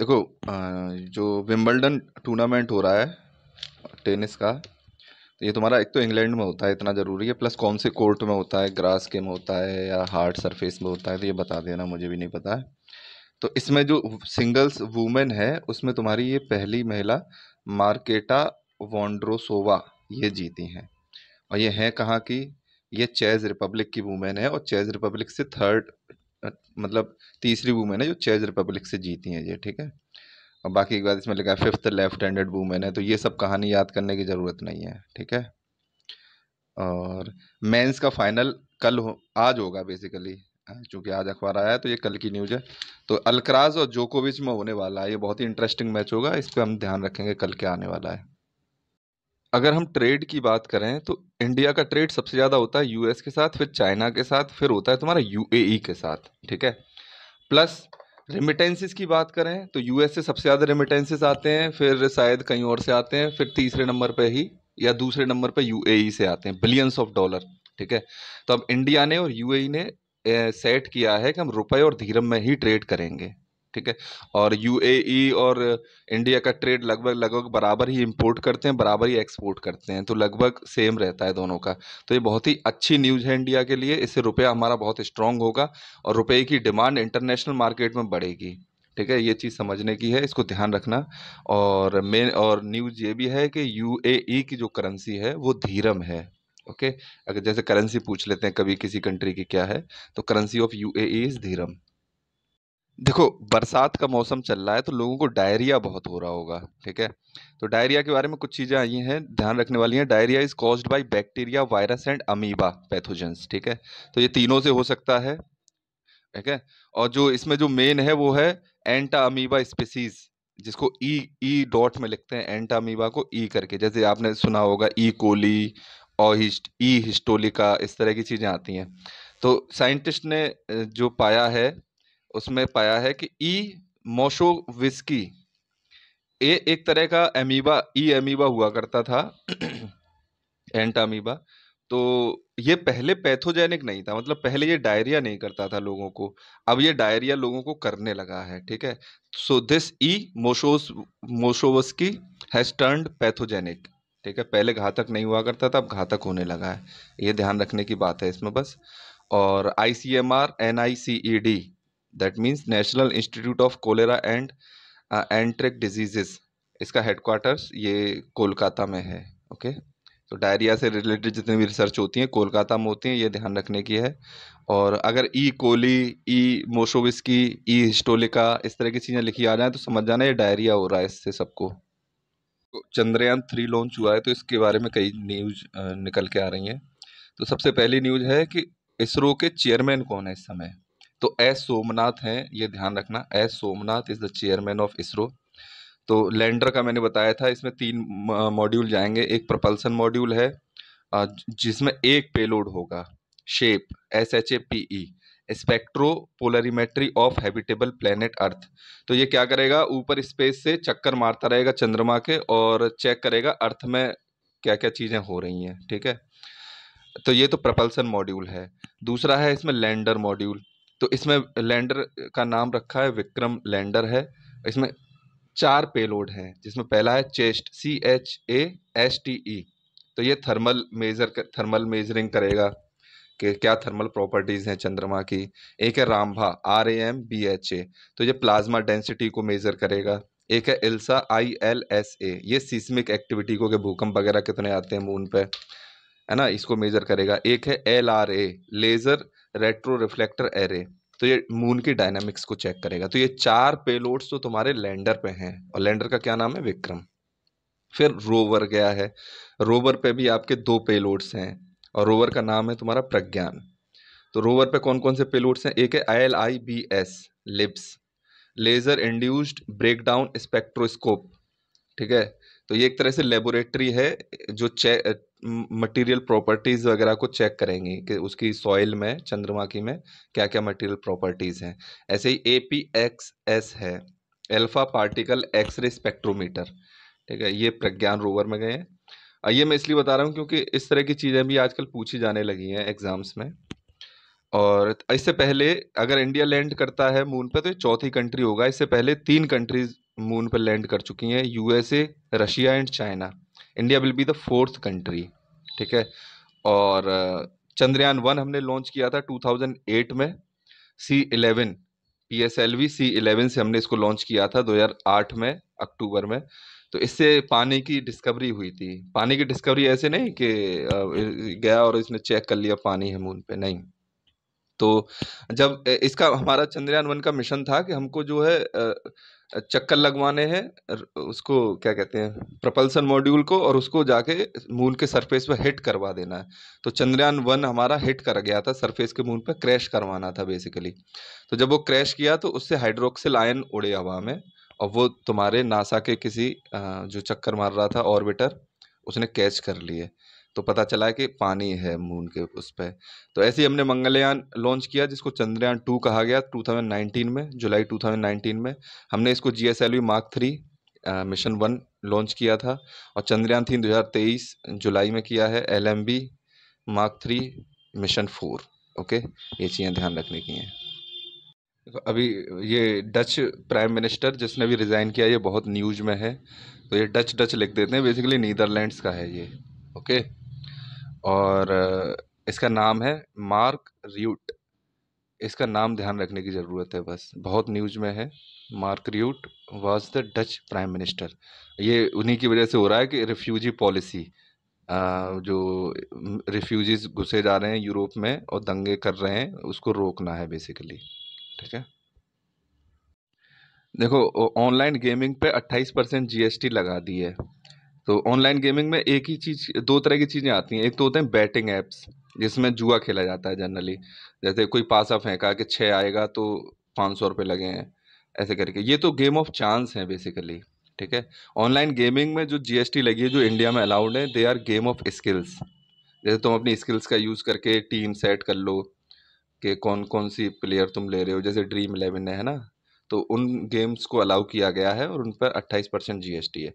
देखो जो Wimbledon tournament हो रहा है टेनिस का तो ये तुम्हारा एक तो इंग्लैंड में होता है इतना ज़रूरी है प्लस कौन से कोर्ट में होता है ग्रास के में होता है या हार्ड सरफेस में होता है तो ये बता देना मुझे भी नहीं पता है तो इसमें जो सिंगल्स वूमेन है उसमें तुम्हारी ये पहली महिला मार्केटा वॉन्ड्रोसोवा ये जीती हैं और ये हैं कहाँ की ये चेज रिपब्लिक की वूमेन है और चेज रिपब्लिक से थर्ड मतलब तीसरी वूमेन है जो चेज रिपब्लिक से जीती हैं ये ठीक है और बाकी एक बात इसमें लिखा है फिफ्थ लेफ्ट हैंडेड वूमेन है तो ये सब कहानी याद करने की ज़रूरत नहीं है ठीक है और मेंस का फाइनल कल हो आज होगा बेसिकली चूँकि आज अखबार आया है तो ये कल की न्यूज़ है तो अलकराज और जोकोविच में होने वाला है ये बहुत ही इंटरेस्टिंग मैच होगा इस पर हम ध्यान रखेंगे कल क्या आने वाला है अगर हम ट्रेड की बात करें तो इंडिया का ट्रेड सबसे ज़्यादा होता है यूएस के साथ फिर चाइना के साथ फिर होता है तुम्हारा यूएई के साथ ठीक है प्लस रेमिटेंसेस की बात करें तो यूएस से सबसे ज़्यादा रेमिटेंसेस आते हैं फिर शायद कहीं और से आते हैं फिर तीसरे नंबर पे ही या दूसरे नंबर पे यू से आते हैं बिलियंस ऑफ डॉलर ठीक है तो अब इंडिया ने और यू ने सेट किया है कि हम रुपए और धीरम में ही ट्रेड करेंगे ठीक है और यूएई e और इंडिया का ट्रेड लगभग लगभग बराबर ही इंपोर्ट करते हैं बराबर ही एक्सपोर्ट करते हैं तो लगभग सेम रहता है दोनों का तो ये बहुत ही अच्छी न्यूज़ है इंडिया के लिए इससे रुपया हमारा बहुत स्ट्रांग होगा और रुपये की डिमांड इंटरनेशनल मार्केट में बढ़ेगी ठीक है ये चीज़ समझने की है इसको ध्यान रखना और मेन और न्यूज़ ये भी है कि यू e की जो करेंसी है वो धीरम है ओके अगर जैसे करेंसी पूछ लेते हैं कभी किसी कंट्री की क्या है तो currency of UAE is dirham देखो बरसात का मौसम चल रहा है तो लोगों को डायरिया बहुत हो रहा होगा ठीक है तो डायरिया के बारे में कुछ चीज़ें आई हैं ध्यान रखने वाली हैं diarrhoea is caused by bacteria virus and amoeba pathogens ठीक है तो ये तीनों से हो सकता है ठीक है और जो इसमें जो मेन है वो है एंटा अमीबा स्पेसीज जिसको ई ई डॉट में लिखते हैं एंटा अमीबा को ई e करके जैसे आपने सुना होगा ई e. कोली और हिस्ट ई हिस्टोलिका इस तरह की चीज़ें आती हैं तो साइंटिस्ट ने जो पाया है उसमें पाया है कि ई मोशोविस्की ये एक तरह का एमीबा ई एमीबा हुआ करता था एंट अमीबा तो ये पहले पैथोजेनिक नहीं था मतलब पहले ये डायरिया नहीं करता था लोगों को अब ये डायरिया लोगों को करने लगा है ठीक है सो दिस ई मोशोस मोशोवस्की हैज टर्न पैथोजेनिक ठीक है पहले घातक नहीं हुआ करता था अब घातक होने लगा है ये ध्यान रखने की बात है इसमें बस और I C M R N I C E D that means National Institute of Cholera and Enteric Diseases इसका हेडक्वार्टर्स ये कोलकाता में है ओके okay? तो डायरिया से रिलेटेड जितनी भी रिसर्च होती है कोलकाता में होती हैं ये ध्यान रखने की है और अगर ई कोली ई मोशोविस्की ई हिस्टोलिका इस तरह की चीज़ें लिखी आ जाएँ तो समझ जाना ये डायरिया हो रहा है इससे सबको चंद्रयान थ्री लॉन्च हुआ है तो इसके बारे में कई न्यूज निकल के आ रही हैं तो सबसे पहली न्यूज है कि इसरो के चेयरमैन कौन है इस समय तो एस सोमनाथ हैं ये ध्यान रखना S Somnath is the chairman of ISRO तो लैंडर का मैंने बताया था इसमें तीन मॉड्यूल जाएंगे एक प्रपल्सन मॉड्यूल है जिसमें एक पेलोड होगा SHAPE S H A P E spectropolarimetry of habitable planet Earth तो ये क्या करेगा ऊपर स्पेस से चक्कर मारता रहेगा चंद्रमा के और चेक करेगा अर्थ में क्या क्या चीज़ें हो रही हैं ठीक है तो ये तो प्रपल्सन मॉड्यूल है दूसरा है इसमें लैंडर मॉड्यूल तो इसमें लैंडर का नाम रखा है विक्रम लैंडर है इसमें चार पेलोड हैं जिसमें पहला है ChaSTE C H A S T E तो ये थर्मल मेजर थर्मल मेजरिंग करेगा कि क्या थर्मल प्रॉपर्टीज़ हैं चंद्रमा की एक है RAMBHA R A M B H A तो ये प्लाज्मा डेंसिटी को मेज़र करेगा एक है ILSA I L S A ये सीस्मिक एक्टिविटी को भूकंप वगैरह कितने आते हैं मून पे है ना इसको मेज़र करेगा एक है L R A laser retroreflector array तो ये मून की डायनामिक्स को चेक करेगा तो ये चार पेलोड्स तो तुम्हारे लैंडर पे हैं और लैंडर का क्या नाम है विक्रम फिर रोवर गया है रोवर पे भी आपके दो पेलोड्स हैं और रोवर का नाम है तुम्हारा प्रज्ञान तो रोवर पे कौन कौन से पेलोड्स हैं एक है I L I B S LIBS laser induced breakdown spectroscope ठीक है तो ये एक तरह से लेबोरेटरी है जो चेक मटेरियल प्रॉपर्टीज़ वगैरह को चेक करेंगी कि उसकी सॉइल में चंद्रमा की में क्या क्या मटेरियल प्रॉपर्टीज़ हैं ऐसे ही ए पी एक्स एस है एल्फ़ा पार्टिकल एक्सरे स्पेक्ट्रोमीटर ठीक है ये प्रज्ञान रोवर में गए हैं ये मैं इसलिए बता रहा हूँ क्योंकि इस तरह की चीज़ें भी आजकल पूछी जाने लगी हैं एग्ज़ाम्स में और इससे पहले अगर इंडिया लैंड करता है मून पे तो ये चौथी कंट्री होगा इससे पहले तीन कंट्रीज मून पर लैंड कर चुकी हैं USA Russia and China India will be the fourth country ठीक है और चंद्रयान uh, वन हमने लॉन्च किया था 2008 में C eleven P S L V C eleven से हमने इसको लॉन्च किया था 2008 में अक्टूबर में तो इससे पानी की डिस्कवरी हुई थी पानी की डिस्कवरी ऐसे नहीं कि uh, गया और इसने चेक कर लिया पानी है मून पे नहीं तो जब इसका हमारा चंद्रयान वन का मिशन था कि हमको जो है uh, चक्कर लगवाने हैं उसको क्या कहते हैं प्रपल्सन मॉड्यूल को और उसको जाके मून के सरफेस पर हिट करवा देना है तो चंद्रयान वन हमारा हिट कर गया था सरफेस के मून पर क्रैश करवाना था बेसिकली तो जब वो क्रैश किया तो उससे हाइड्रोक्सिल आयन उड़े हवा में और वो तुम्हारे नासा के किसी जो चक्कर मार रहा था ऑर्बिटर उसने कैच कर लिए तो पता चला है कि पानी है मून के उस पर तो ऐसे ही हमने मंगलयान लॉन्च किया जिसको चंद्रयान टू कहा गया 2019 में जुलाई 2019 में हमने इसको G S L V Mark three mission one launch किया था और चंद्रयान थ्री 2023 जुलाई में किया है L M B Mark three mission four okay ये चीज़ें ध्यान रखने की हैं अभी ये डच प्राइम मिनिस्टर जिसने भी रिज़ाइन किया ये बहुत न्यूज में है तो ये डच डच लिख देते हैं बेसिकली नीदरलैंड्स का है ये ओके और इसका नाम है मार्क र्यूट इसका नाम ध्यान रखने की ज़रूरत है बस बहुत न्यूज में है Mark Rutte was the Dutch Prime Minister ये उन्हीं की वजह से हो रहा है कि रिफ्यूजी पॉलिसी जो रिफ्यूजीज घुसे जा रहे हैं यूरोप में और दंगे कर रहे हैं उसको रोकना है बेसिकली ठीक है देखो ऑनलाइन गेमिंग पे 28 परसेंट जी लगा दी है तो ऑनलाइन गेमिंग में एक ही चीज़ दो तरह की चीज़ें आती हैं एक तो होते हैं बैटिंग ऐप्स जिसमें जुआ खेला जाता है जनरली जैसे कोई पासा फेंका कि छः आएगा तो पाँच सौ रुपये लगे हैं ऐसे करके ये तो गेम ऑफ चांस है बेसिकली ठीक है ऑनलाइन गेमिंग में जो जीएसटी लगी है जो इंडिया में अलाउड है they are game of skills जैसे तुम अपनी स्किल्स का यूज़ करके टीम सेट कर लो कि कौन कौन सी प्लेयर तुम ले रहे हो जैसे ड्रीम इलेवन है ना तो उन गेम्स को अलाउ किया गया है और उन पर 28 परसेंट जी है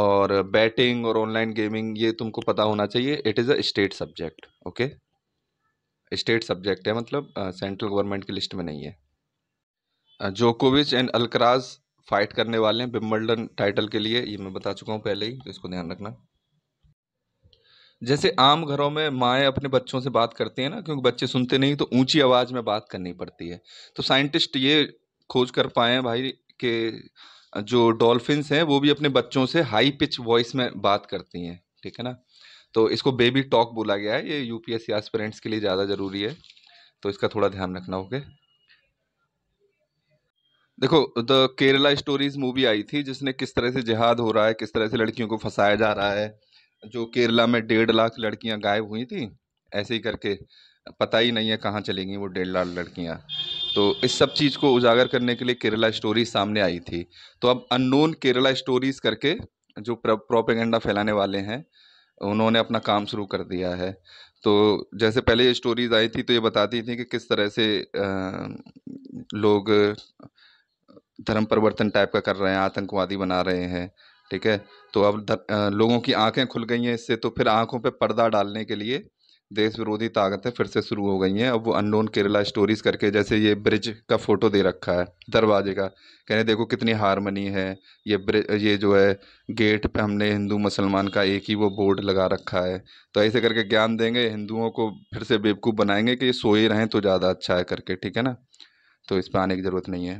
और बैटिंग और ऑनलाइन गेमिंग ये तुमको पता होना चाहिए it is a state subject okay state subject है मतलब सेंट्रल गवर्नमेंट की लिस्ट में नहीं है जोकोविच एंड अलकराज फाइट करने वाले हैं बिम्बल्डन टाइटल के लिए ये मैं बता चुका हूँ पहले ही तो इसको ध्यान रखना जैसे आम घरों में माएँ अपने बच्चों से बात करती हैं ना क्योंकि बच्चे सुनते नहीं तो ऊंची आवाज़ में बात करनी पड़ती है तो साइंटिस्ट ये खोज कर पाए हैं भाई के जो डॉल्फिन्स हैं वो भी अपने बच्चों से हाई पिच वॉइस में बात करती हैं ठीक है ना तो इसको बेबी टॉक बोला गया है ये यूपीएससी एस्पिरेंट्स के लिए ज़्यादा ज़रूरी है तो इसका थोड़ा ध्यान रखना ओके देखो द केरला स्टोरीज मूवी आई थी जिसने किस तरह से जिहाद हो रहा है किस तरह से लड़कियों को फंसाया जा रहा है जो केरला में डेढ़ लाख लड़कियां गायब हुई थी ऐसे ही करके पता ही नहीं है कहाँ चलेंगी वो डेढ़ लाख लड़कियां तो इस सब चीज़ को उजागर करने के लिए केरला स्टोरीज सामने आई थी तो अब अननोन केरला स्टोरीज करके जो प्रोपेगेंडा फैलाने वाले हैं उन्होंने अपना काम शुरू कर दिया है तो जैसे पहले ये स्टोरीज आई थी तो ये बताती थी कि किस तरह से आ, लोग धर्म परिवर्तन टाइप का कर रहे हैं आतंकवादी बना रहे हैं ठीक है तो अब लोगों की आंखें खुल गई हैं इससे तो फिर आंखों पे पर्दा डालने के लिए देश विरोधी ताकतें फिर से शुरू हो गई हैं अब वो अननोन केरला स्टोरीज़ करके जैसे ये ब्रिज का फ़ोटो दे रखा है दरवाजे का कह रहे देखो कितनी हारमनी है ये ब्रिज ये जो है गेट पे हमने हिंदू मुसलमान का एक ही वो बोर्ड लगा रखा है तो ऐसे करके ज्ञान देंगे हिंदुओं को फिर से बेवकूफ़ बनाएंगे कि ये सोए रहें तो ज़्यादा अच्छा है करके ठीक है ना तो इस पर आने की ज़रूरत नहीं है